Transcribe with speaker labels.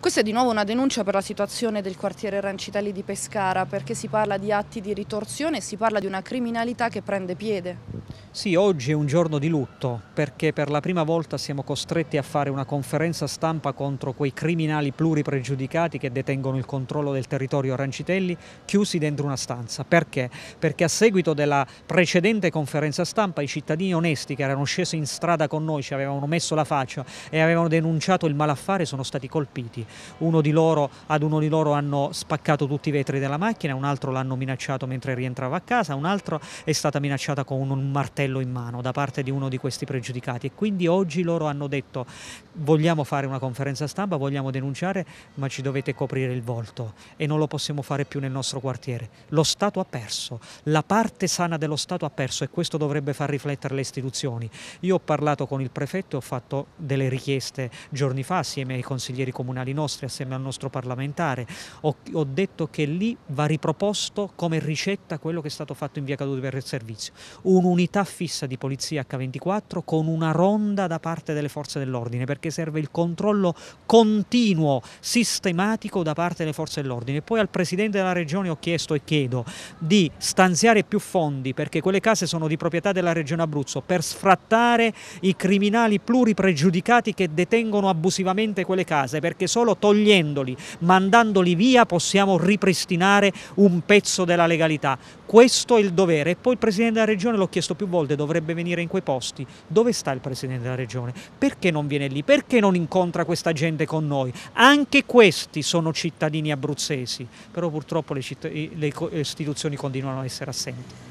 Speaker 1: Questa è di nuovo una denuncia per la situazione del quartiere Rancitelli di Pescara perché si parla di atti di ritorsione e si parla di una criminalità che prende piede. Sì, oggi è un giorno di lutto perché per la prima volta siamo costretti a fare una conferenza stampa contro quei criminali pluripregiudicati che detengono il controllo del territorio Arancitelli chiusi dentro una stanza. Perché? Perché a seguito della precedente conferenza stampa i cittadini onesti che erano scesi in strada con noi, ci avevano messo la faccia e avevano denunciato il malaffare sono stati colpiti. Uno di loro, ad uno di loro hanno spaccato tutti i vetri della macchina, un altro l'hanno minacciato mentre rientrava a casa, un altro è stata minacciata con un martello martello in mano da parte di uno di questi pregiudicati e quindi oggi loro hanno detto vogliamo fare una conferenza stampa, vogliamo denunciare, ma ci dovete coprire il volto e non lo possiamo fare più nel nostro quartiere. Lo Stato ha perso, la parte sana dello Stato ha perso e questo dovrebbe far riflettere le istituzioni. Io ho parlato con il prefetto, e ho fatto delle richieste giorni fa assieme ai consiglieri comunali nostri, assieme al nostro parlamentare, ho, ho detto che lì va riproposto come ricetta quello che è stato fatto in via Caduti per il servizio, un'unità fissa di polizia H24 con una ronda da parte delle forze dell'ordine perché serve il controllo continuo, sistematico da parte delle forze dell'ordine. Poi al Presidente della Regione ho chiesto e chiedo di stanziare più fondi perché quelle case sono di proprietà della Regione Abruzzo per sfrattare i criminali pluripregiudicati che detengono abusivamente quelle case perché solo togliendoli, mandandoli via possiamo ripristinare un pezzo della legalità. Questo è il dovere e poi il Presidente della Regione l'ho chiesto più volte volte dovrebbe venire in quei posti. Dove sta il Presidente della Regione? Perché non viene lì? Perché non incontra questa gente con noi? Anche questi sono cittadini abruzzesi, però purtroppo le, le istituzioni continuano a essere assenti.